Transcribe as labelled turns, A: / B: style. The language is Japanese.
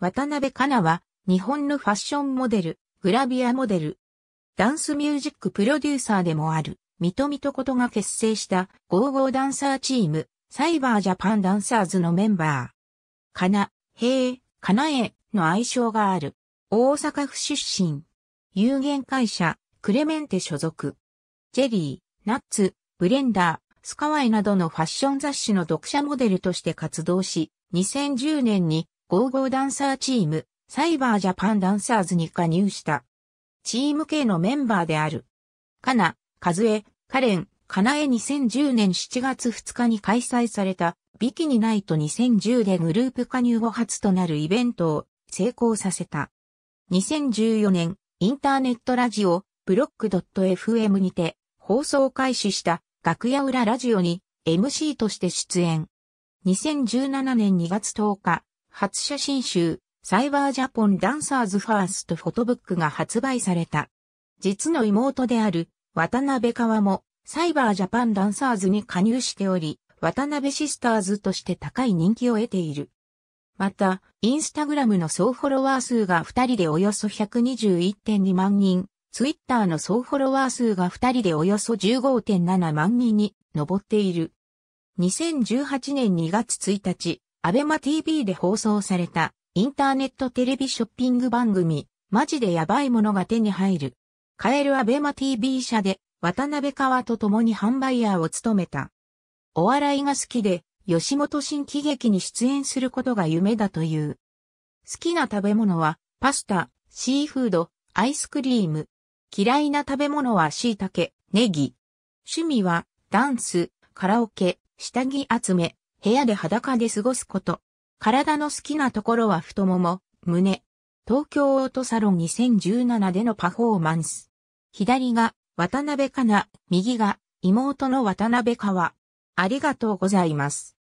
A: 渡辺かなは、日本のファッションモデル、グラビアモデル、ダンスミュージックプロデューサーでもある、三ととことが結成した、ゴーゴーダンサーチーム、サイバージャパンダンサーズのメンバー。かな、へえ、かなえ、の愛称がある。大阪府出身。有限会社、クレメンテ所属。ジェリー、ナッツ、ブレンダー、スカワイなどのファッション雑誌の読者モデルとして活動し、2010年にゴーゴーダンサーチーム、サイバージャパンダンサーズに加入した。チーム系のメンバーである。カナ、カズエ、カレン、カナエ2010年7月2日に開催された、ビキニナイト2010でグループ加入後初となるイベントを成功させた。2014年、インターネットラジオ、ブロック .fm にて、放送開始した楽屋裏ラジオに MC として出演。2017年2月10日、初写真集、サイバージャポンダンサーズファーストフォトブックが発売された。実の妹である渡辺川もサイバージャパンダンサーズに加入しており、渡辺シスターズとして高い人気を得ている。また、インスタグラムの総フォロワー数が2人でおよそ121.2万人、ツイッターの総フォロワー数が2人でおよそ15.7万人に上っている。2018年2月1日、アベマ TV で放送されたインターネットテレビショッピング番組、マジでやばいものが手に入る。カエルアベマ TV 社で渡辺川と共に販売ヤーを務めた。お笑いが好きで、吉本新喜劇に出演することが夢だという。好きな食べ物は、パスタ、シーフード、アイスクリーム。嫌いな食べ物は椎茸、ネギ。趣味は、ダンス、カラオケ、下着集め、部屋で裸で過ごすこと。体の好きなところは太もも、胸。東京オートサロン2017でのパフォーマンス。左が渡辺かな、右が妹の渡辺川。ありがとうございます。